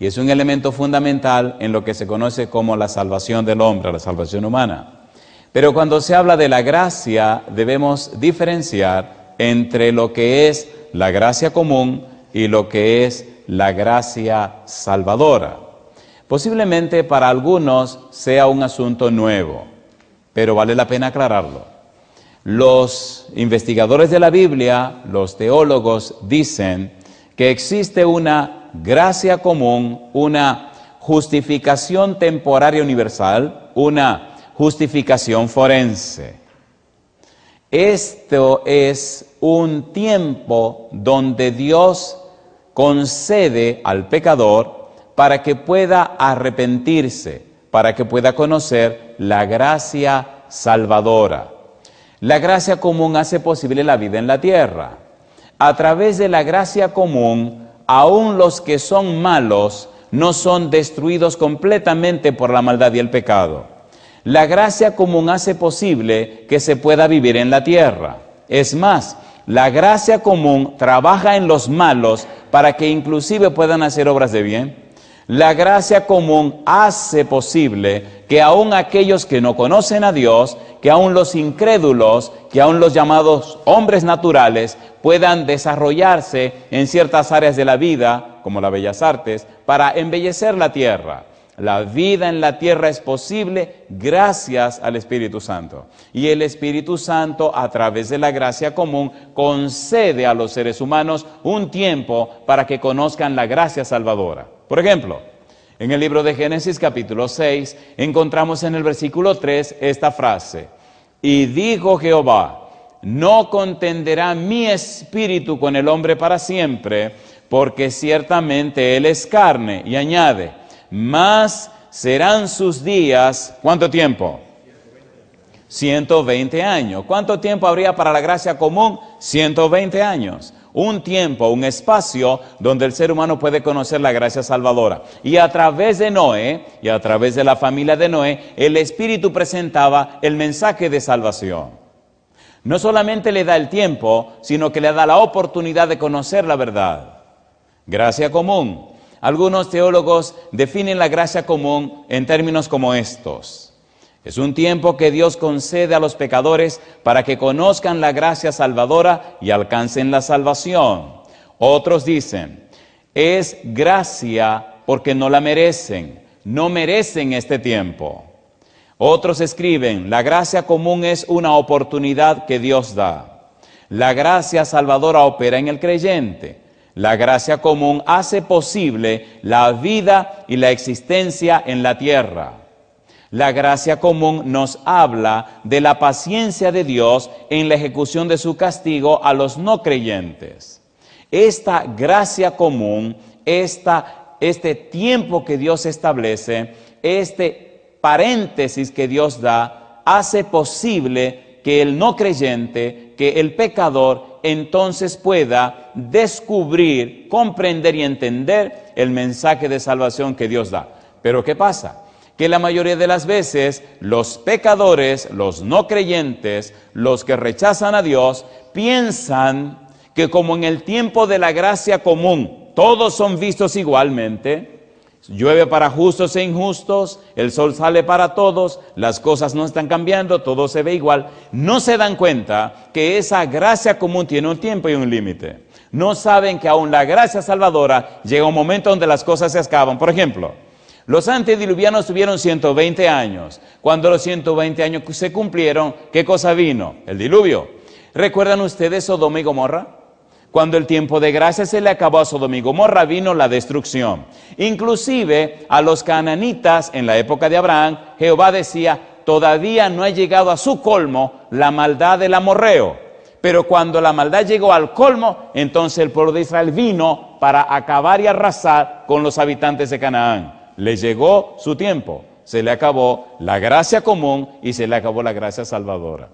Y es un elemento fundamental en lo que se conoce como la salvación del hombre, la salvación humana. Pero cuando se habla de la gracia, debemos diferenciar entre lo que es la gracia común y lo que es la gracia salvadora. Posiblemente para algunos sea un asunto nuevo, pero vale la pena aclararlo. Los investigadores de la Biblia, los teólogos, dicen que existe una gracia común, una justificación temporaria universal, una justificación forense. Esto es un tiempo donde Dios concede al pecador para que pueda arrepentirse, para que pueda conocer la gracia salvadora. La gracia común hace posible la vida en la tierra. A través de la gracia común, aún los que son malos no son destruidos completamente por la maldad y el pecado. La gracia común hace posible que se pueda vivir en la tierra. Es más, la gracia común trabaja en los malos para que inclusive puedan hacer obras de bien. La gracia común hace posible que aún aquellos que no conocen a Dios que aún los incrédulos, que aún los llamados hombres naturales, puedan desarrollarse en ciertas áreas de la vida, como las bellas artes, para embellecer la tierra. La vida en la tierra es posible gracias al Espíritu Santo. Y el Espíritu Santo, a través de la gracia común, concede a los seres humanos un tiempo para que conozcan la gracia salvadora. Por ejemplo, en el libro de Génesis capítulo 6 encontramos en el versículo 3 esta frase. Y dijo Jehová, no contenderá mi espíritu con el hombre para siempre, porque ciertamente él es carne. Y añade, más serán sus días, ¿cuánto tiempo? 120 años. ¿Cuánto tiempo habría para la gracia común? 120 años un tiempo, un espacio donde el ser humano puede conocer la gracia salvadora. Y a través de Noé, y a través de la familia de Noé, el Espíritu presentaba el mensaje de salvación. No solamente le da el tiempo, sino que le da la oportunidad de conocer la verdad. Gracia común. Algunos teólogos definen la gracia común en términos como estos. Es un tiempo que Dios concede a los pecadores para que conozcan la gracia salvadora y alcancen la salvación. Otros dicen, es gracia porque no la merecen, no merecen este tiempo. Otros escriben, la gracia común es una oportunidad que Dios da. La gracia salvadora opera en el creyente. La gracia común hace posible la vida y la existencia en la tierra. La gracia común nos habla de la paciencia de Dios en la ejecución de su castigo a los no creyentes. Esta gracia común, este tiempo que Dios establece, este paréntesis que Dios da, hace posible que el no creyente, que el pecador, entonces pueda descubrir, comprender y entender el mensaje de salvación que Dios da. Pero ¿qué pasa? que la mayoría de las veces los pecadores, los no creyentes, los que rechazan a Dios, piensan que como en el tiempo de la gracia común todos son vistos igualmente, llueve para justos e injustos, el sol sale para todos, las cosas no están cambiando, todo se ve igual, no se dan cuenta que esa gracia común tiene un tiempo y un límite. No saben que aún la gracia salvadora llega un momento donde las cosas se acaban. Por ejemplo, los antediluvianos tuvieron 120 años. Cuando los 120 años se cumplieron, ¿qué cosa vino? El diluvio. ¿Recuerdan ustedes Sodoma y Gomorra? Cuando el tiempo de gracia se le acabó a Sodoma y Gomorra, vino la destrucción. Inclusive a los cananitas en la época de Abraham, Jehová decía, todavía no ha llegado a su colmo la maldad del amorreo. Pero cuando la maldad llegó al colmo, entonces el pueblo de Israel vino para acabar y arrasar con los habitantes de Canaán le llegó su tiempo, se le acabó la gracia común y se le acabó la gracia salvadora.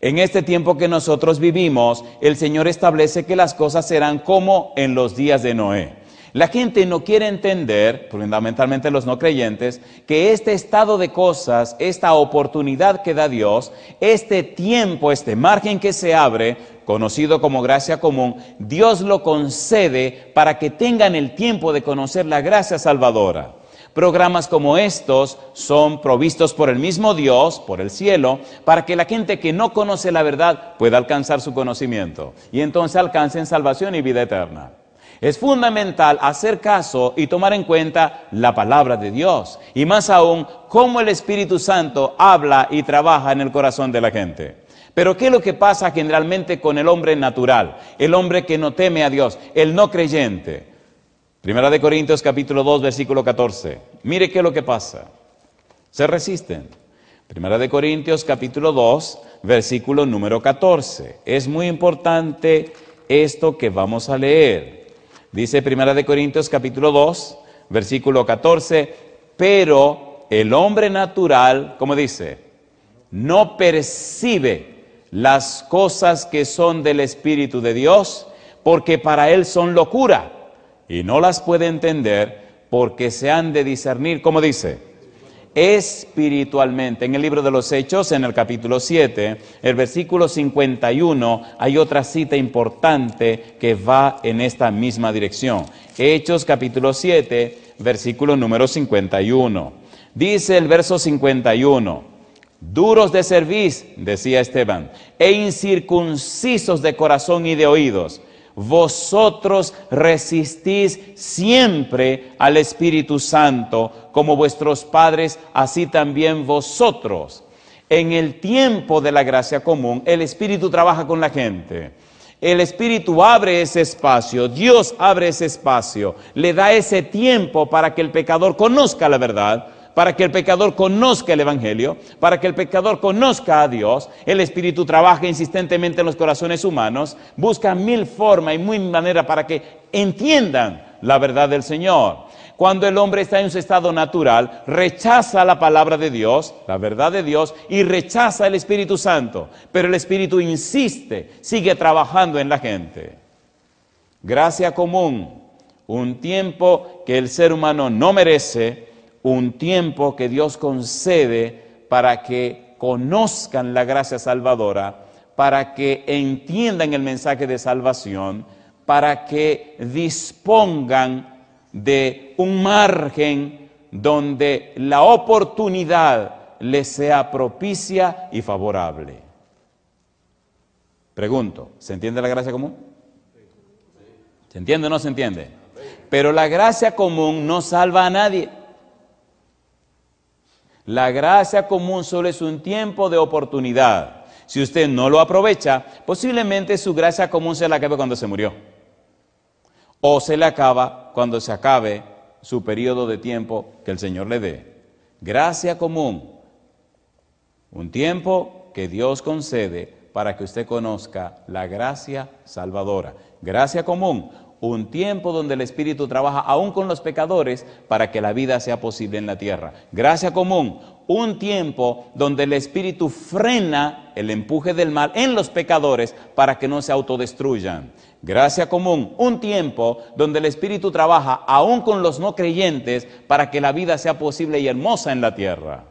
En este tiempo que nosotros vivimos, el Señor establece que las cosas serán como en los días de Noé. La gente no quiere entender, fundamentalmente los no creyentes, que este estado de cosas, esta oportunidad que da Dios, este tiempo, este margen que se abre, conocido como gracia común, Dios lo concede para que tengan el tiempo de conocer la gracia salvadora. Programas como estos son provistos por el mismo Dios, por el cielo, para que la gente que no conoce la verdad pueda alcanzar su conocimiento y entonces alcancen salvación y vida eterna. Es fundamental hacer caso y tomar en cuenta la palabra de Dios y más aún cómo el Espíritu Santo habla y trabaja en el corazón de la gente. Pero ¿qué es lo que pasa generalmente con el hombre natural, el hombre que no teme a Dios, el no creyente? Primera de Corintios capítulo 2 versículo 14. Mire qué es lo que pasa. Se resisten. Primera de Corintios capítulo 2 versículo número 14. Es muy importante esto que vamos a leer. Dice Primera de Corintios capítulo 2, versículo 14, pero el hombre natural, como dice, no percibe las cosas que son del Espíritu de Dios, porque para él son locura, y no las puede entender porque se han de discernir, como dice, espiritualmente. En el libro de los Hechos, en el capítulo 7, el versículo 51, hay otra cita importante que va en esta misma dirección. Hechos capítulo 7, versículo número 51. Dice el verso 51, duros de cerviz, decía Esteban, e incircuncisos de corazón y de oídos vosotros resistís siempre al Espíritu Santo, como vuestros padres, así también vosotros. En el tiempo de la gracia común, el Espíritu trabaja con la gente. El Espíritu abre ese espacio, Dios abre ese espacio, le da ese tiempo para que el pecador conozca la verdad, para que el pecador conozca el Evangelio, para que el pecador conozca a Dios. El Espíritu trabaja insistentemente en los corazones humanos, busca mil formas y mil maneras para que entiendan la verdad del Señor. Cuando el hombre está en su estado natural, rechaza la palabra de Dios, la verdad de Dios, y rechaza el Espíritu Santo. Pero el Espíritu insiste, sigue trabajando en la gente. Gracia común, un tiempo que el ser humano no merece, un tiempo que Dios concede para que conozcan la gracia salvadora, para que entiendan el mensaje de salvación, para que dispongan de un margen donde la oportunidad le sea propicia y favorable. Pregunto, ¿se entiende la gracia común? ¿Se entiende o no se entiende? Pero la gracia común no salva a nadie. La gracia común solo es un tiempo de oportunidad. Si usted no lo aprovecha, posiblemente su gracia común se la acabe cuando se murió. O se le acaba cuando se acabe su periodo de tiempo que el Señor le dé. Gracia común, un tiempo que Dios concede para que usted conozca la gracia salvadora. Gracia común, un tiempo donde el Espíritu trabaja aún con los pecadores para que la vida sea posible en la tierra. Gracia común, un tiempo donde el Espíritu frena el empuje del mal en los pecadores para que no se autodestruyan. Gracia común, un tiempo donde el Espíritu trabaja aún con los no creyentes para que la vida sea posible y hermosa en la tierra.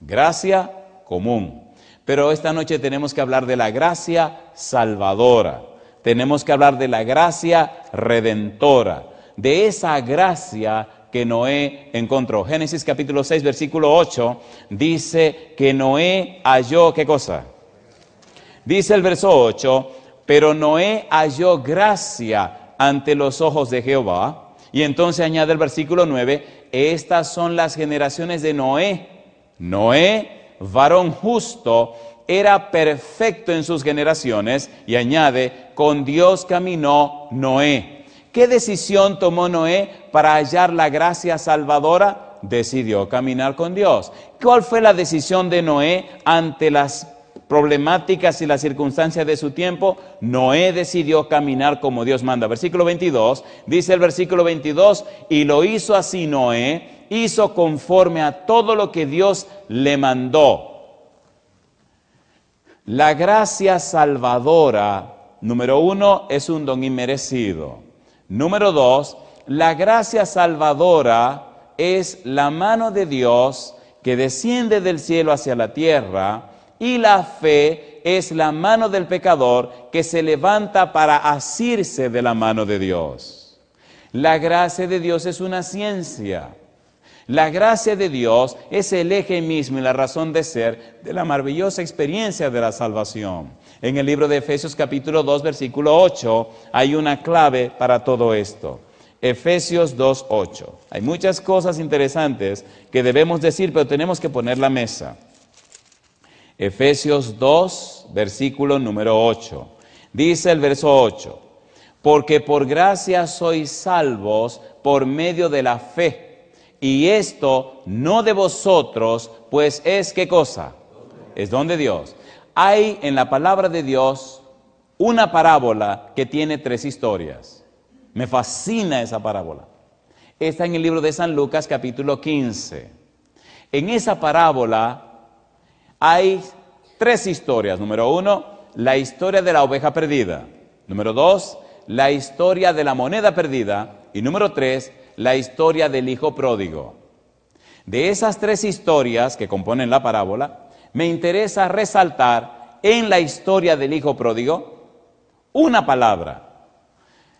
Gracia común. Pero esta noche tenemos que hablar de la gracia salvadora tenemos que hablar de la gracia redentora, de esa gracia que Noé encontró. Génesis capítulo 6, versículo 8 dice que Noé halló, ¿qué cosa? Dice el verso 8, pero Noé halló gracia ante los ojos de Jehová. Y entonces añade el versículo 9, estas son las generaciones de Noé. Noé, varón justo, era perfecto en sus generaciones y añade, con Dios caminó Noé. ¿Qué decisión tomó Noé para hallar la gracia salvadora? Decidió caminar con Dios. ¿Cuál fue la decisión de Noé ante las problemáticas y las circunstancias de su tiempo, Noé decidió caminar como Dios manda. Versículo 22, dice el versículo 22, y lo hizo así Noé, hizo conforme a todo lo que Dios le mandó. La gracia salvadora número uno, es un don inmerecido. Número dos, la gracia salvadora es la mano de Dios que desciende del cielo hacia la tierra y la fe es la mano del pecador que se levanta para asirse de la mano de Dios. La gracia de Dios es una ciencia. La gracia de Dios es el eje mismo y la razón de ser de la maravillosa experiencia de la salvación. En el libro de Efesios capítulo 2 versículo 8 hay una clave para todo esto. Efesios 8 Hay muchas cosas interesantes que debemos decir, pero tenemos que poner la mesa. Efesios 2, versículo número 8. Dice el verso 8, porque por gracia sois salvos por medio de la fe y esto no de vosotros, pues es qué cosa? Es don de Dios. Hay en la palabra de Dios una parábola que tiene tres historias. Me fascina esa parábola. Está en el libro de San Lucas capítulo 15. En esa parábola hay tres historias. Número uno, la historia de la oveja perdida. Número dos, la historia de la moneda perdida. Y número tres, la historia del Hijo Pródigo. De esas tres historias que componen la parábola, me interesa resaltar en la historia del Hijo Pródigo una palabra.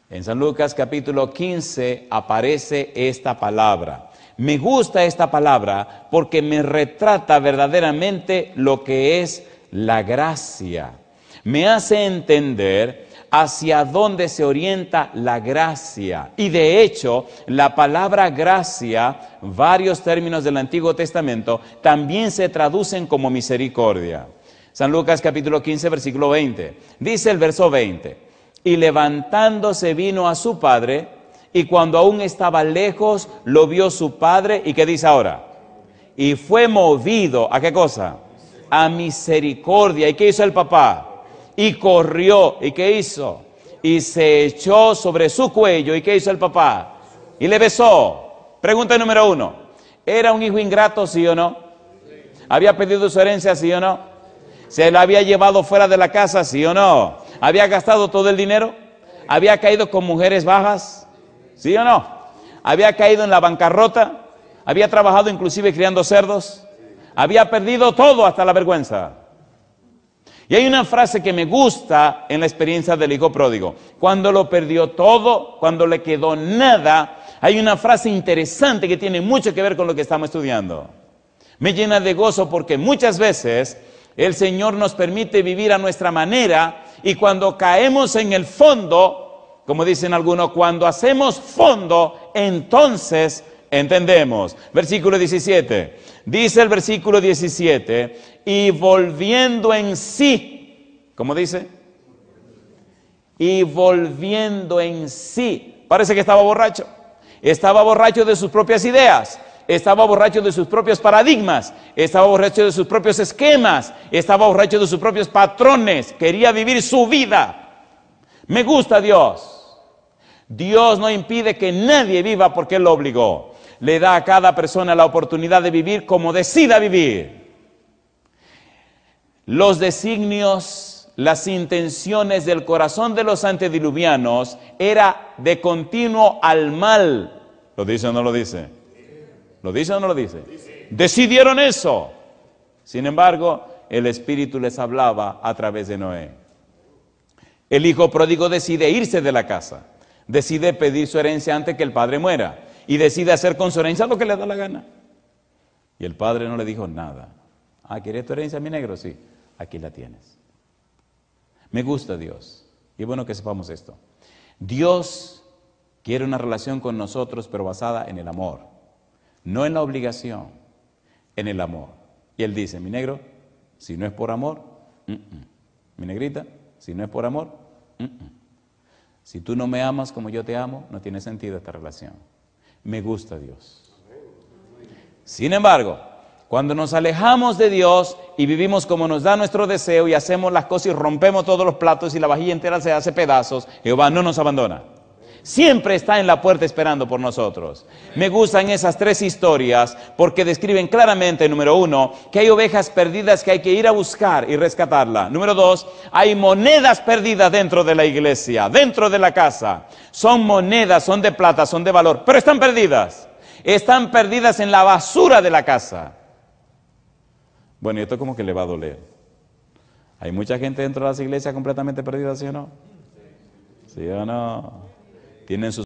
En San Lucas capítulo 15 aparece esta palabra. Me gusta esta palabra porque me retrata verdaderamente lo que es la gracia. Me hace entender hacia dónde se orienta la gracia. Y de hecho, la palabra gracia, varios términos del Antiguo Testamento, también se traducen como misericordia. San Lucas capítulo 15, versículo 20. Dice el verso 20, y levantándose vino a su padre, y cuando aún estaba lejos, lo vio su padre, y ¿qué dice ahora? Y fue movido, ¿a qué cosa? A misericordia. ¿Y qué hizo el papá? y corrió. ¿Y qué hizo? Y se echó sobre su cuello. ¿Y qué hizo el papá? Y le besó. Pregunta número uno. ¿Era un hijo ingrato, sí o no? ¿Había pedido su herencia, sí o no? ¿Se la había llevado fuera de la casa, sí o no? ¿Había gastado todo el dinero? ¿Había caído con mujeres bajas? ¿Sí o no? ¿Había caído en la bancarrota? ¿Había trabajado inclusive criando cerdos? ¿Había perdido todo hasta la vergüenza? Y hay una frase que me gusta en la experiencia del hijo pródigo. Cuando lo perdió todo, cuando le quedó nada, hay una frase interesante que tiene mucho que ver con lo que estamos estudiando. Me llena de gozo porque muchas veces el Señor nos permite vivir a nuestra manera y cuando caemos en el fondo, como dicen algunos, cuando hacemos fondo, entonces entendemos. Versículo 17. Dice el versículo 17, y volviendo en sí, ¿cómo dice? Y volviendo en sí. Parece que estaba borracho. Estaba borracho de sus propias ideas estaba borracho de sus propios paradigmas, estaba borracho de sus propios esquemas, estaba borracho de sus propios patrones, quería vivir su vida. Me gusta Dios. Dios no impide que nadie viva porque Él lo obligó le da a cada persona la oportunidad de vivir como decida vivir. Los designios, las intenciones del corazón de los antediluvianos era de continuo al mal. ¿Lo dice o no lo dice? ¿Lo dice o no lo dice? Decidieron eso. Sin embargo, el Espíritu les hablaba a través de Noé. El hijo pródigo decide irse de la casa, decide pedir su herencia antes que el padre muera y decide hacer con su herencia lo que le da la gana. Y el padre no le dijo nada. Ah, ¿quieres tu herencia, mi negro? Sí, aquí la tienes. Me gusta Dios. Y bueno que sepamos esto. Dios quiere una relación con nosotros, pero basada en el amor. No en la obligación, en el amor. Y Él dice, mi negro, si no es por amor, mm, mm. mi negrita, si no es por amor, mm, si tú no me amas como yo te amo, no tiene sentido esta relación me gusta Dios. Sin embargo, cuando nos alejamos de Dios y vivimos como nos da nuestro deseo y hacemos las cosas y rompemos todos los platos y la vajilla entera se hace pedazos, Jehová no nos abandona siempre está en la puerta esperando por nosotros. Me gustan esas tres historias porque describen claramente, número uno, que hay ovejas perdidas que hay que ir a buscar y rescatarla. Número dos, hay monedas perdidas dentro de la iglesia, dentro de la casa. Son monedas, son de plata, son de valor, pero están perdidas. Están perdidas en la basura de la casa. Bueno, y esto como que le va a doler. Hay mucha gente dentro de las iglesias completamente perdida, ¿sí o no? ¿Sí o no? tienen sus